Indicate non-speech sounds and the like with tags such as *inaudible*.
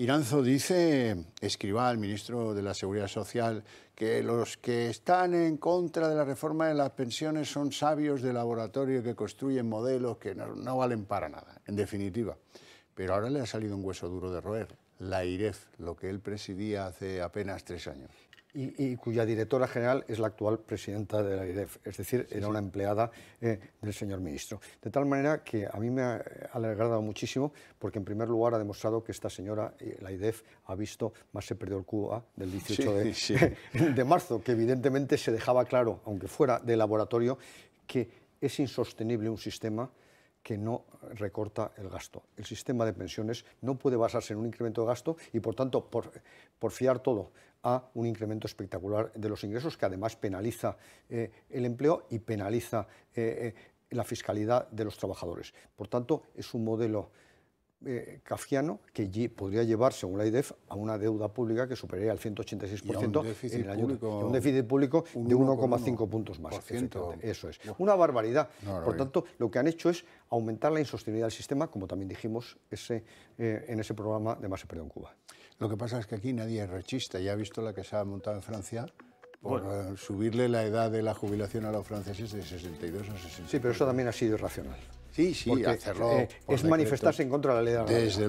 Iranzo dice, escriba al ministro de la Seguridad Social, que los que están en contra de la reforma de las pensiones son sabios de laboratorio que construyen modelos que no, no valen para nada, en definitiva. Pero ahora le ha salido un hueso duro de roer la Idef, lo que él presidía hace apenas tres años. Y, cuya directora general es la actual presidenta de la IREF, es decir, era una empleada eh, del señor ministro. De tal manera que a mí me ha alegrado muchísimo porque en primer lugar ha demostrado que esta señora, eh, la Idef ha visto más se perdió el Cuba del 18 de, *laughs* de marzo, que evidentemente se dejaba claro, aunque fuera de laboratorio, que es insostenible un sistema que no recorta el gasto. El sistema de pensiones no puede basarse en un incremento de gasto y, por tanto, por, fiar todo a un incremento espectacular de los ingresos, que además penaliza eh, el empleo y penaliza eh, eh, la fiscalidad de los trabajadores. Por tanto, es un modelo eh, que podría llevar, según la IDEF, a una deuda pública que superaría el 186% en el un déficit público de 1,5 puntos más. Eso es. Una barbaridad. Por tanto, lo que han hecho es aumentar la insostenibilidad del sistema, como también dijimos ese, eh, en ese programa de Más Perdón Cuba. Lo que pasa es que aquí nadie es rechista. Ya ha visto la que se ha montado en Francia bueno. Eh, subirle la edad de la jubilación a los franceses de 62 a 60. Sí, pero eso también ha sido irracional. Sí, sí, hacerlo. Eh, es manifestarse en contra de la ley de la Desde